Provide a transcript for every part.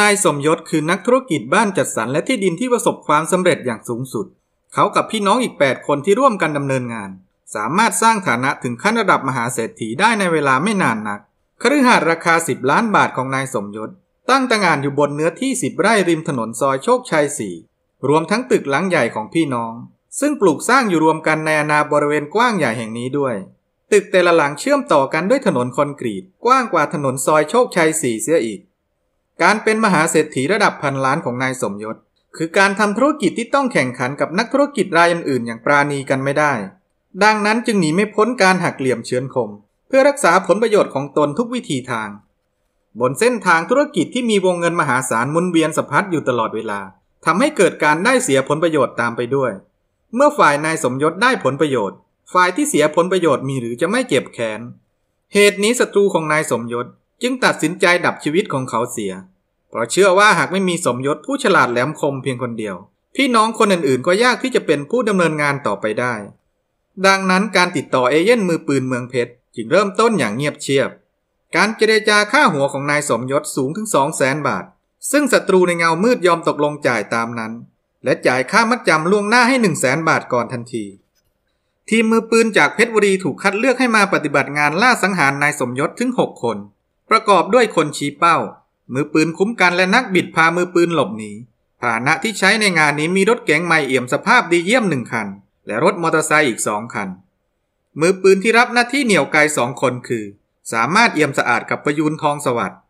นายสมยศคือนักธุรกิจบ้านจัดสรรและที่ดินที่ประสบความสำเร็จอย่างสูงสุด เขากับพี่น้องอีก 8 คนที่ร่วมกันดำเนินงาน สามารถสร้างฐานะถึงขั้นระดับมหาเศรษฐีได้ในเวลาไม่นานนัก คฤหาสน์ราคา 10 ล้านบาทของนายสมยศ ตั้งต่างานอยู่บนเนื้อที่ 10 ไร่ริมถนนซอยโชคชัย 4 รวมทั้งตึกหลังใหญ่ของพี่น้อง ซึ่งปลูกสร้างอยู่รวมกันในอาาบริเวณกว้างใหญ่แห่งนี้ด้วย ตึกแต่ละหลังเชื่อมต่อกันด้วยถนนคอนกรีตกว้างกว่าถนนซอยโชคชัย4เสียอีกการเป็นมหาเศรษฐีระดับพันล้านของนายสมยศ คือการทำธุรกิจที่ต้องแข่งขันกับนักธุรกิจรายอื่นๆอย่างปราณีกันไม่ได้ ดังนั้นจึงหนีไม่พ้นการหักเหลี่ยมเชื้อนคม เพื่อรักษาผลประโยชน์ของตนทุกวิธีทาง บนเส้นทางธุรกิจที่มีวงเงินมหาศาลมุนเวียนสะพัดอยู่ตลอดเวลาทำให้เกิดการได้เสียผลประโยชน์ตามไปด้วย เมื่อฝ่ายนายสมยศได้ผลประโยชน์ ฝ่ายที่เสียผลประโยชน์มีหรือจะไม่เก็บแขนเหตุนี้ศัตรูของนายสมยศจึงตัดสินใจดับชีวิตของเขาเสีย เพราะเชื่อว่าหากไม่มีสมยศผู้ฉลาดแหลมคมเพียงคนเดียว พี่น้องคนอื่นๆ ก็ยากที่จะเป็นผู้ดำเนินงานต่อไปได้ ดังนั้นการติดต่อเอเย่นมือปืนเมืองเพชร จึงเริ่มต้นอย่างเงียบเชียบ การเจรจาค่าหัวของนายสมยศสูงถึง2 0 0แสนบาท ซึ่งศัตรูในเงามืดยอมตกลงจ่ายตามนั้น และจ่ายค่ามัดจำล่วงหน้าให้ 1 0 0 0 0แสนบาทก่อนทันที ทีมมือปืนจากเพชรบุรีถูกคัดเลือกให้มาปฏิบัติงานล่าสังหารนายสมยศถึง6คนประกอบด้วยคนชี้เป้า มือปืนคุ้มกันและนักบิดพามือปืนหลบหนีฐานะที่ใช้ในงานนี้มีรถเก๋งใหม่เอี่ยมสภาพดีเยี่ยมหนึ่งคัน และรถมอเตอร์ไซค์อีกสองคัน มือปืนที่รับหน้าที่เหนี่ยวไกสองคนคือ สามารถเอี่ยมสะอาดกับประยูนทองสวัสด์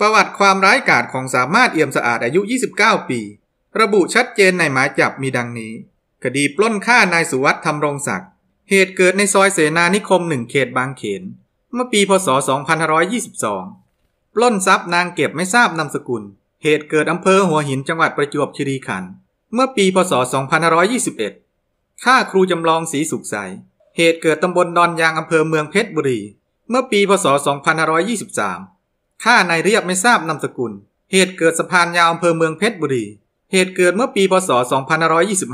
ประวัติความร้ายกาจของสามารถเอี่ยมสะอาดอายุ 29 ปี ระบุชัดเจนในหมายจับมีดังนี้ คดีปล้นฆ่านายสุวัสดิรทำรงศักดิ์ เหตุเกิดในซอยเสนานิคมหนึ่งเขตบางเขนเมื่อปีพศ2522 ปล้นทรัพย์นางเก็บไม่ทราบนามสกุล เหตุเกิดอำเภอหัวหินจังหวัดประจวบคีรีขันธ์ เมื่อปีพศ2521ฆ่าครูจำลองสีสุขใส เหตุเกิดตำบลดอนยางอำเภอเมืองเพชรบุรี เมื่อปีพศ 2523ฆ่านายเรียบไม่ทราบนามสกุล เหตุเกิดสะพานยาวอำเภอเมืองเพชรบุรี เหตุเกิดเมื่อปีพศ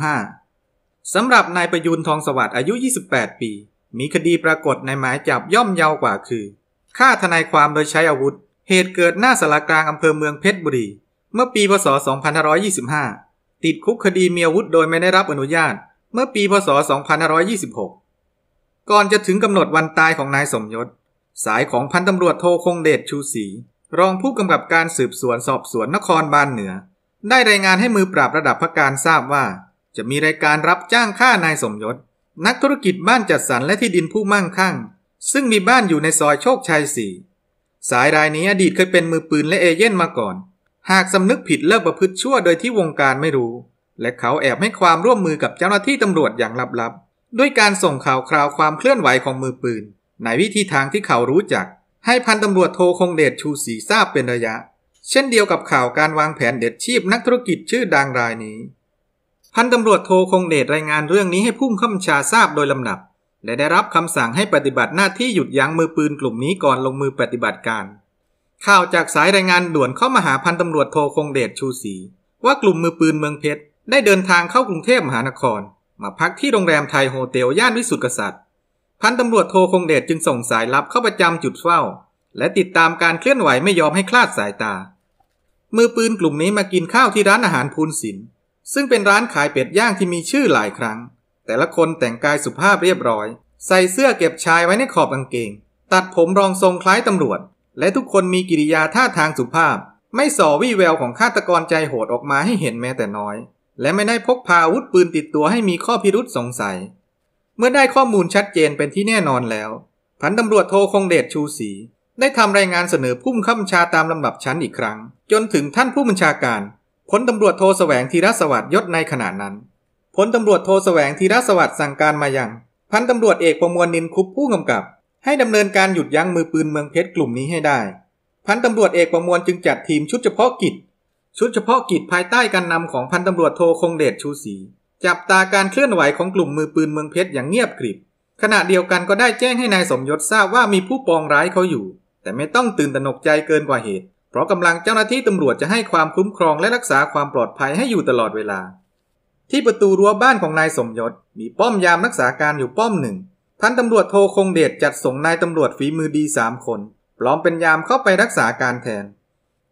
2525 สำหรับนายประยูนทองสวัสดิ์อายุ 28 ปีมีคดีปรากฏในหมายจับย่อมเยาวกว่าคือฆ่าทนายความโดยใช้อาวุธ เหตุเกิดหน้าสารกลางอำเภอเมืองเพชรบุรีเมื่อปีพศ2525 ติดคุกคดีมีอาวุธโดยไม่ได้รับอนุญาต เมื่อปีพศ 2526 ก่อนจะถึงกำหนดวันตายของนายสมยศสายของพันตำรวจโทคงเดชชูศรีรองผู้กำกับการสืบสวนสอบสวนนครบาลเหนือ ได้รายงานให้มือปราบระดับพักการทราบว่า จะมีรายการรับจ้างฆ่านายสมยศนักธุรกิจบ้านจัดสรรและที่ดินผู้มั่งคั่ง ซึ่งมีบ้านอยู่ในซอยโชคชัยสี่สายรายนี้อดีตเคยเป็นมือปืนและเอเย่นมาก่อน หากสำนึกผิดเลิกประพฤติชั่วโดยที่วงการไม่รู้ และเขาแอบให้ความร่วมมือกับเจ้าหน้าที่ตำรวจอย่างลับๆ ด้วยการส่งข่าวคราวความเคลื่อนไหวของมือปืน ในวิธีทางที่เขารู้จัก ให้พันตำรวจโทคงเดชชูศรีทราบเป็นระยะ เช่นเดียวกับข่าวการวางแผนเด็ดชีพ นักธุรกิจชื่อดังรายนี้พันตำรวจโทคงเดชรายงานเรื่องนี้ให้ผู้ข้ามชาทราบโดยลำดับ และได้รับคำสั่งให้ปฏิบัติหน้าที่หยุดยั้งมือปืนกลุ่มนี้ก่อนลงมือปฏิบัติการ ข่าวจากสายรายงานด่วนเข้ามาหาพันตำรวจโทคงเดชชูศรีว่ากลุ่มมือปืนเมืองเพชรได้เดินทางเข้ากรุงเทพมหานคร มาพักที่โรงแรมไทยโฮเทลย่าน วิสุทธิกษัตริย์ พันตำรวจโทคงเดชจึงส่งสายลับเข้าประจำจุดเฝ้า และติดตามการเคลื่อนไหวไม่ยอมให้คลาดสายตามือปืนกลุ่มนี้มากินข้าวที่ร้านอาหารพูนศิลป์ซึ่งเป็นร้านขายเป็ดย่างที่มีชื่อหลายครั้ง แต่ละคนแต่งกายสุภาพเรียบร้อย ใส่เสื้อเก็บชายไว้ในขอบกางเกง ตัดผมรองทรงคล้ายตำรวจ และทุกคนมีกิริยาท่าทางสุภาพ ไม่ส่อวี่แววของฆาตกรใจโหดออกมาให้เห็นแม้แต่น้อย และไม่ได้พกพาอาวุธปืนติดตัวให้มีข้อพิรุษสงสัย เมื่อได้ข้อมูลชัดเจนเป็นที่แน่นอนแล้วพันตำรวจโทคงเดชชูศรีได้ทำรายงานเสนอพุ่มข้ามบัญชาตามลำดับชั้นอีกครั้ง จนถึงท่านผู้บัญชาการพลตำรวจโทแสวงธีรสวัสดิ์ยศในขณะนั้นพลตำรวจโทแสวงธีรสวัสดิ์สั่งการมายัางพันตำรวจเอกประมวลนินคุปผู้กำกับ ให้ดำเนินการหยุดยั้งมือปืนเมืองเพชรกลุ่มนี้ให้ได้ พันตำรวจเอกประมวลจึงจัดทีมชุดเฉพาะกิจชุดเฉพาะกิจภายใต้การนำของพันตำรวจโทคงเดชชูศรีจับตาการเคลื่อนไหวของกลุ่มมือปืนเมืองเพชรอย่างเงียบกริบขณะเดียวกันก็ได้แจ้งให้นายสมยศทราบว่ามีผู้ปองร้ายเขาอยู่ แต่ไม่ต้องตื่นตระหนกใจเกินกว่าเหตุเพราะกำลังเจ้าหน้าที่ตำรวจจะให้ความคุ้มครองและรักษาความปลอดภัยให้อยู่ตลอดเวลา ที่ประตูรั้วบ้านของนายสมยศ มีป้อมยามรักษาการอยู่ป้อมหนึ่งพันตำรวจโทคงเดชจัดส่งนายตำรวจฝีมือดีสามคนปลอมเป็นยามเข้าไปรักษาการแทน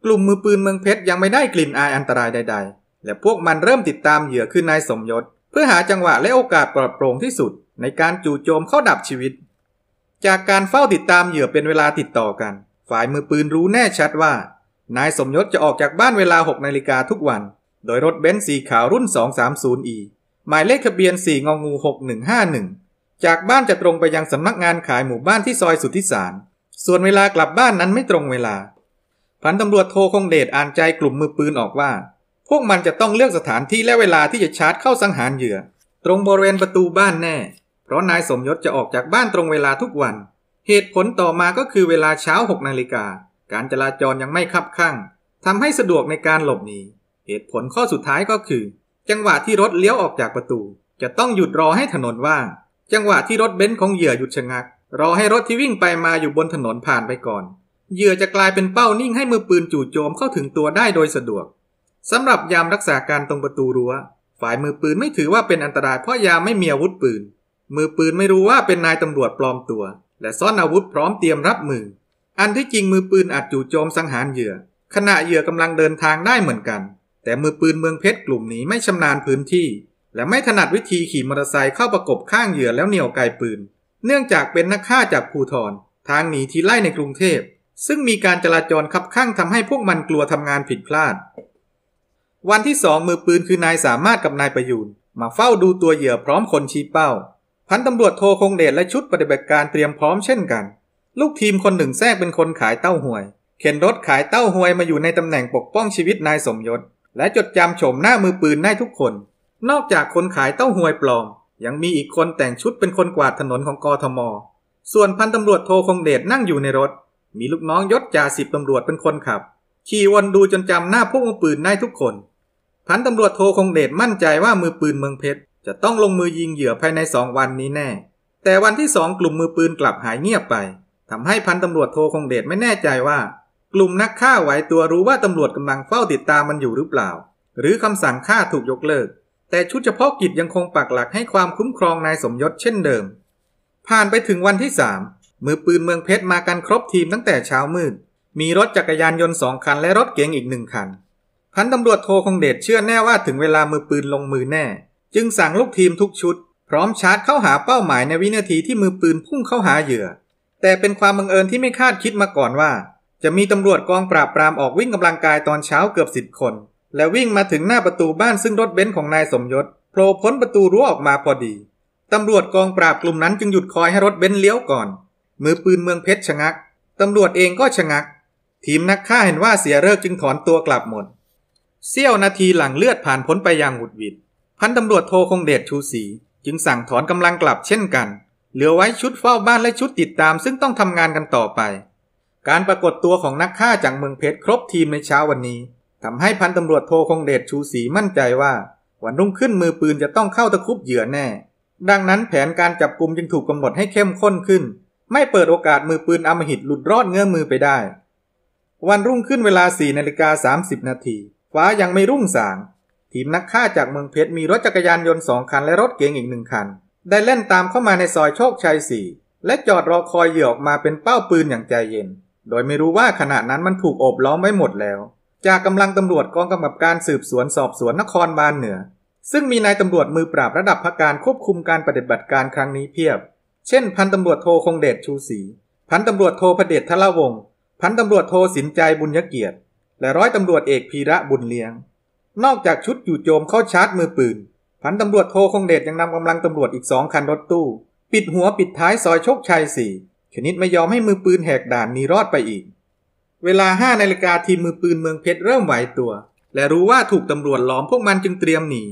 กลุ่มมือปืนเมืองเพชรยังไม่ได้กลิ่นอายอันตรายใด ๆ และพวกมันเริ่มติดตามเหยื่อคือนายสมยศ เพื่อหาจังหวะและโอกาสปลอดโปร่งที่สุด ในการจู่โจมเข้าดับชีวิต จากการเฝ้าติดตามเหยื่อเป็นเวลาติดต่อกัน ฝ่ายมือปืนรู้แน่ชัดว่านายสมยศจะออกจากบ้านเวลา 6นาฬิกาทุกวัน โดยรถเบนซ์สีขาวรุ่น 230e หมายเลขทะเบียน 4งงู6151จากบ้านจะตรงไปยังสำนักงานขายหมู่บ้านที่ซอยสุทธิสาร ส่วนเวลากลับบ้านนั้นไม่ตรงเวลาพันตำรวจโทคงเดชอ่านใจกลุ่มมือปืนออกว่า พวกมันจะต้องเลือกสถานที่และเวลาที่จะชาร์จเข้าสังหารเหยื่อ ตรงบริเวณประตูบ้านแน่ เพราะนายสมยศจะออกจากบ้านตรงเวลาทุกวัน เหตุผลต่อมาก็คือเวลาเช้า6นาฬิกาการจราจรยังไม่คับข้างทำให้สะดวกในการหลบหนีเหตุผลข้อสุดท้ายก็คือ จังหวะที่รถเลี้ยวออกจากประตู จะต้องหยุดรอให้ถนนว่าง จังหวะที่รถเบนซ์ของเหยื่อหยุดชะงักรอให้รถที่วิ่งไปมาอยู่บนถนนผ่านไปก่อนเหยื่อจะกลายเป็นเป้านิ่ง ให้มือปืนจู่โจมเข้าถึงตัวได้โดยสะดวกสำหรับยามรักษาการตรงประตูรั้วฝ่ายมือปืนไม่ถือว่าเป็นอันตรายเพราะยามไม่มีอาวุธปืนมือปืนไม่รู้ว่าเป็นนายตำรวจปลอมตัว และซ่อนอาวุธพร้อมเตรียมรับมืออันที่จริงมือปืนอาจจู่โจมสังหารเหยื่อขณะเหยื่อกำลังเดินทางได้เหมือนกัน แต่มือปืนเมืองเพชรกลุ่มนี้ไม่ชำนาญพื้นที่ และไม่ถนัดวิธีขี่มอเตอร์ไซค์เข้าประกบข้างเหยื่อแล้วเหนี่ยวไกปืน เนื่องจากเป็นนักฆ่าจากภูทรทางหนีทีไล่ในกรุงเทพ ซึ่งมีการจราจรขับข้างทำให้พวกมันกลัวทำงานผิดพลาด วันที่สองมือปืนคือนายสามารถกับนายประยูนมาเฝ้าดูตัวเหยื่อพร้อมคนชี้เป้า พันตำรวจโทคงเดชและชุดปฏิบัติการเตรียมพร้อมเช่นกันลูกทีมคนหนึ่งแทรกเป็นคนขายเต้าหวย เข็นรถขายเต้าหวยมาอยู่ในตำแหน่งปกป้องชีวิตนายสมยศ และจดจำโฉมหน้ามือปืนได้ทุกคน นอกจากคนขายเต้าหวยปลอม ยังมีอีกคนแต่งชุดเป็นคนกวาดถนนของกอทม ส่วนพันตำรวจโทคงเดชนั่งอยู่ในรถ มีลูกน้องยศจ่าสิบตำรวจเป็นคนขับขี่วนดูจนจำหน้าพวกมือปืนได้ทุกคน พันตำรวจโทคงเดชมั่นใจว่ามือปืนเมืองเพชรจะต้องลงมือยิงเหยื่อภายในสองวันนี้แน่ แต่วันที่สองกลุ่มมือปืนกลับหายเงียบไปทำให้พันตำรวจโทคงเดชไม่แน่ใจว่ากลุ่มนักฆ่าไหวตัวรู้ว่าตำรวจกำลังเฝ้าติดตามมันอยู่หรือเปล่า หรือคำสั่งฆ่าถูกยกเลิก แต่ชุดเฉพาะกิจยังคงปักหลักให้ความคุ้มครองนายสมยศเช่นเดิม ผ่านไปถึงวันที่สามมือปืนเมืองเพชรมากันครบทีมตั้งแต่เช้ามืด มีรถจักรยานยนต์สองคันและรถเก๋งอีกหนึ่งคันพันตำรวจโทคงเดชเชื่อแน่ว่าถึงเวลามือปืนลงมือแน่ จึงสั่งลูกทีมทุกชุดพร้อมชาร์จเข้าหาเป้าหมายในวินาทีที่มือปืนพุ่งเข้าหาเหยื่อแต่เป็นความบังเอิญที่ไม่คาดคิดมาก่อนว่า จะมีตำรวจกองปราบปรามออกวิ่งกำลังกายตอนเช้าเกือบสิบคนและวิ่งมาถึงหน้าประตูบ้านซึ่งรถเบนซ์ของนายสมยศโผล่พ้นประตูรั้วออกมาพอดีตำรวจกองปราบกลุ่มนั้นจึงหยุดคอยให้รถเบนซ์เลี้ยวก่อนมือปืนเมืองเพชรชะงักตำรวจเองก็ชะงัก ทีมนักฆ่าเห็นว่าเสียเลิกจึงถอนตัวกลับหมดเสี้ยวนาทีหลังเลือดผ่านพ้นไปอย่างหุดหวิดพันตำรวจโทคงเดชชูศรีจึงสั่งถอนกำลังกลับเช่นกันเหลือไว้ชุดเฝ้าบ้านและชุดติดตามซึ่งต้องทำงานกันต่อไป การปรากฏตัวของนักฆ่าจากเมืองเพชรครบทีมในเช้าวันนี้ทำให้พันตำรวจโทคงเดชชูศรีมั่นใจว่า วันรุ่งขึ้นมือปืนจะต้องเข้าตะคุบเหยื่อแน่ ดังนั้นแผนการจับกลุ่มจึงถูกกำหนดให้เข้มข้นขึ้น ไม่เปิดโอกาสมือปืนอมหิตหลุดรอดเงื้อมือไปได้ วันรุ่งขึ้นเวลา4นาฬิกา30นาทีฟ้ายังไม่รุ่งสางทีมนักฆ่าจากเมืองเพชรมีรถจักรยานยนต์สองคันและรถเก๋งอีกหนึ่งคันได้เล่นตามเข้ามาในซอยโชคชัยสี่และจอดรอคอยเหยื่อออกมาเป็นเป้าปืนอย่างใจเย็น โดยไม่รู้ว่าขณะนั้นมันถูกอบล้อมไว้หมดแล้ว จากกำลังตำรวจกองกำกับการสืบสวนสอบสวนนครบาลเหนือ ซึ่งมีนายตำรวจมือปราบระดับพักการควบคุมการปฏิบัติการครั้งนี้เพียบ เช่นพันตำรวจโทคงเดชชูศรีพันตำรวจโทพเดชทละวงพันตำรวจโทสินใจบุญยเกียรติ และร้อยตำรวจเอกพีระบุญเลี้ยงนอกจากชุดอยู่โจมเข้าชาร์จมือปืนพันตำรวจโทคงเดชยังนำกำลังตำรวจอีกสองคันรถตู้ ปิดหัวปิดท้าย ซอยโชคชัยสี่ชนิดไม่ยอมให้มือปืนแหกด่านนีรอดไปอีก เวลาห้านาฬิกาทีมมือปืนเมืองเพชรเริ่มไหวตัว และรู้ว่าถูก ตำรวจล้อมพวกมันจึงเตรียมหนี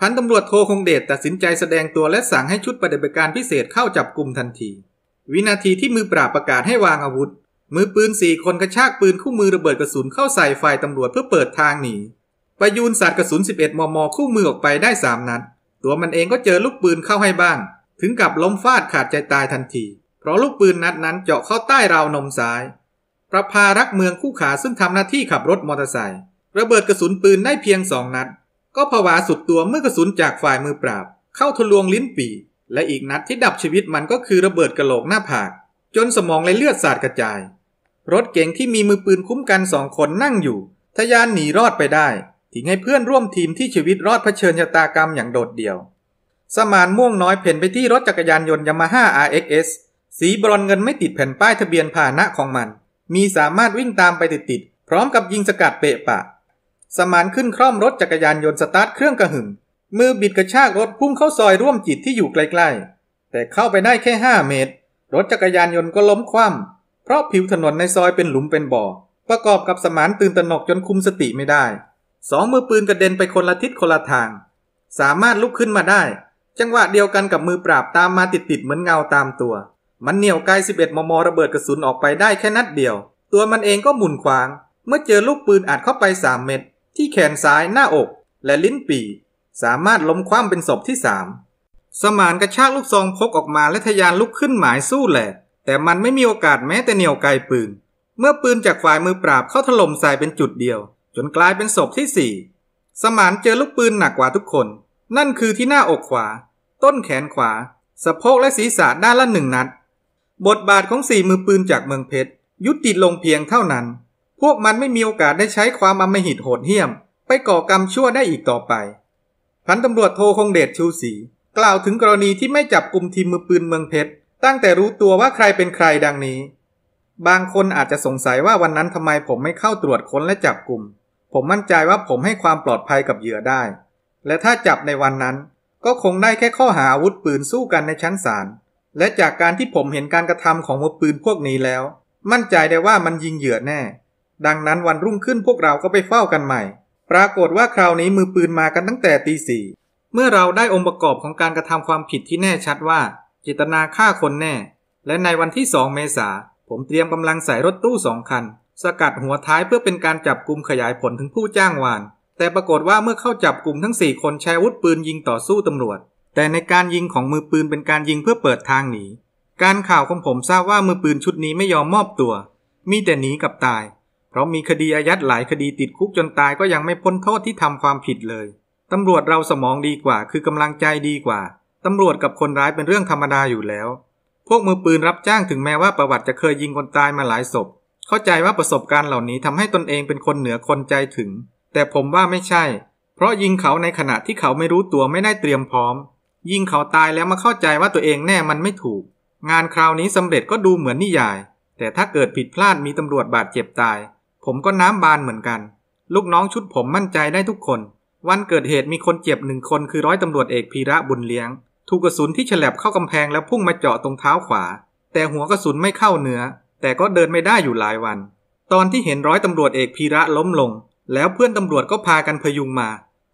พันตำรวจโทคงเดชตัดสินใจแสดงตัวและสั่งให้ชุดปฏิบัติการพิเศษเข้าจับกลุ่มทันที วินาทีที่มือปราบประกาศให้วางอาวุธมือปืนสี่คนกระชากปืนคู่มือระเบิดกระสุนเข้าใส่ฝ่ายตำรวจเพื่อเปิดทางหนีประยูนสัตว์กระสุน 11 มม คู่มือออกไปได้ 3 นัดตัวมันเองก็เจอลูกปืนเข้าให้บ้าง ถึงกับล้มฟาดขาดใจตายทันที เพราะลูกปืนนัดนั้นเจาะเข้าใต้ราวนมซ้าย ประภารักเมืองคู่ขาซึ่งทำหน้าที่ขับรถมอเตอร์ไซค์ระเบิดกระสุนปืนได้เพียงสองนัดก็ผวาสุดตัวเมื่อกระสุนจากฝ่ายมือปราบ เข้าทะลวงลิ้นปีและอีกนัดที่ดับชีวิตมันก็คือระเบิดกระโหลกหน้าผากจนสมองไหลเลือดสาดกระจาย รถเก๋งที่มีมือปืนคุ้มกันสองคนนั่งอยู่ทยานหนีรอดไปได้ทิ้งให้เพื่อนร่วมทีมที่ชีวิตรอดเผชิญชะตากรรมอย่างโดดเดี่ยว สมานม่วงน้อยเพ่นไปที่รถจักรยานยนต์ยามาฮ่า RXS สีบรอนเงินไม่ติดแผ่นป้ายทะเบียนพาหนะของมัน มีสามารถวิ่งตามไปติดๆพร้อมกับยิงสกัดเปะปะ สมานขึ้นคร่อมรถจักรยานยนต์สตาร์ทเครื่องกระหึ่ม มือบิดกระชากรถพุ่งเข้าซอยร่วมจิตที่อยู่ใกล้ๆ แต่เข้าไปได้แค่ 5 เมตร รถจักรยานยนต์ก็ล้มคว่ำเพราะผิวถนนในซอยเป็นหลุมเป็นบ่อ ประกอบกับสมานตื่นตระหนกจนคุมสติไม่ได้สองมือปืนกระเด็นไปคนละทิศคนละทาง สามารถลุกขึ้นมาได้ จังหวะเดียวกันกับมือปราบตามมาติด ๆ เหมือนเงาตามตัว มันเหนี่ยวไกล11 มมระเบิดกระสุนออกไปได้แค่นัดเดียว ตัวมันเองก็หมุนขวาง เมื่อเจอลูกปืนอัดเข้าไป 3 เม็ดที่แขนซ้ายหน้าอกและลิ้นปี สามารถล้มคว่ำเป็นศพที่สามสมานกระชากลูกซองพกออกมาและทะยานลุกขึ้นหมายสู้แหลกแต่มันไม่มีโอกาสแม้แต่เหนี่ยวไกลปืน เมื่อปืนจากฝ่ายมือปราบเข้าถล่มใส่เป็นจุดเดียวจนกลายเป็นศพที่สี่สมานเจอลูกปืนหนักกว่าทุกคน นั่นคือที่หน้าอกขวา ต้นแขนขวา สะโพกและศีรษะด้านละหนึ่งนัด บทบาทของสี่มือปืนจากเมืองเพชร ยุติลงเพียงเท่านั้น พวกมันไม่มีโอกาสได้ใช้ความอมหิตโหดเหี้ยม ไปก่อกรรมชั่วได้อีกต่อไป พันตำรวจโทคงเดชชูศรีกล่าวถึงกรณีที่ไม่จับกลุ่มทีมมือปืนเมืองเพชรตั้งแต่รู้ตัวว่าใครเป็นใครดังนี้ บางคนอาจจะสงสัยว่าวันนั้นทำไมผมไม่เข้าตรวจค้นและจับกลุ่มผมมั่นใจว่าผมให้ความปลอดภัยกับเหยื่อได้ และถ้าจับในวันนั้น ก็คงได้แค่ข้อหาอาวุธปืนสู้กันในชั้นศาล และจากการที่ผมเห็นการกระทำของมือปืนพวกนี้แล้ว มั่นใจได้ว่ามันยิงเหยื่อแน่ ดังนั้นวันรุ่งขึ้นพวกเราก็ไปเฝ้ากันใหม่ ปรากฏว่าคราวนี้มือปืนมากันตั้งแต่ตีสี่เมื่อเราได้องค์ประกอบของการกระทำความผิดที่แน่ชัดว่าเจตนาฆ่าคนแน่ และในวันที่สองเมษาผมเตรียมกำลังใส่รถตู้สองคันสกัดหัวท้ายเพื่อเป็นการจับกลุ่มขยายผลถึงผู้จ้างวาน แต่ปรากฏว่าเมื่อเข้าจับกลุ่มทั้ง 4 คนใช้วุธปืนยิงต่อสู้ตำรวจ แต่ในการยิงของมือปืนเป็นการยิงเพื่อเปิดทางหนี การข่าวของผมทราบว่ามือปืนชุดนี้ไม่ยอมมอบตัว มีแต่หนีกับตาย เพราะมีคดีอายัดหลายคดีติดคุกจนตายก็ยังไม่พ้นโทษที่ทำความผิดเลย ตำรวจเราสมองดีกว่า คือกำลังใจดีกว่า ตำรวจกับคนร้ายเป็นเรื่องธรรมดาอยู่แล้ว พวกมือปืนรับจ้างถึงแม้ว่าประวัติจะเคยยิงคนตายมาหลายศพเข้าใจว่าประสบการณ์เหล่านี้ทำให้ตนเองเป็นคนเหนือคนใจถึง แต่ผมว่าไม่ใช่ เพราะยิงเขาในขณะที่เขาไม่รู้ตัวไม่ได้เตรียมพร้อม ยิงเขาตายแล้วมาเข้าใจว่าตัวเองแน่ มันไม่ถูก งานคราวนี้สำเร็จก็ดูเหมือนนิยาย แต่ถ้าเกิดผิดพลาดมีตำรวจบาดเจ็บตาย ผมก็น้ำบานเหมือนกัน ลูกน้องชุดผมมั่นใจได้ทุกคน วันเกิดเหตุมีคนเจ็บหนึ่งคนคือร้อยตำรวจเอกพีระบุญเลี้ยง ถูกกระสุนที่ฉลับเข้ากำแพงแล้วพุ่งมาเจาะตรงเท้าขวา แต่หัวกระสุนไม่เข้าเนื้อแต่ก็เดินไม่ได้อยู่หลายวัน ตอนที่เห็นร้อยตำรวจเอกพีระล้มลง แล้วเพื่อนตำรวจก็พากันพยุงมา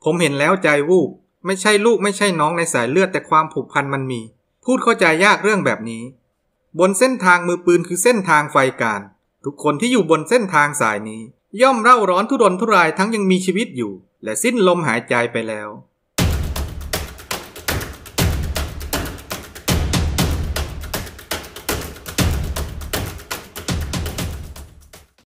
ผมเห็นแล้วใจวูบ ไม่ใช่ลูกไม่ใช่น้องในสายเลือดแต่ความผูกพันมันมี พูดเข้าใจยากเรื่องแบบนี้ บนเส้นทางมือปืนคือเส้นทางไฟการ ทุกคนที่อยู่บนเส้นทางสายนี้ ย่อมเร่าร้อนทุรนทุรายทั้งยังมีชีวิตอยู่ และสิ้นลมหายใจไปแล้ว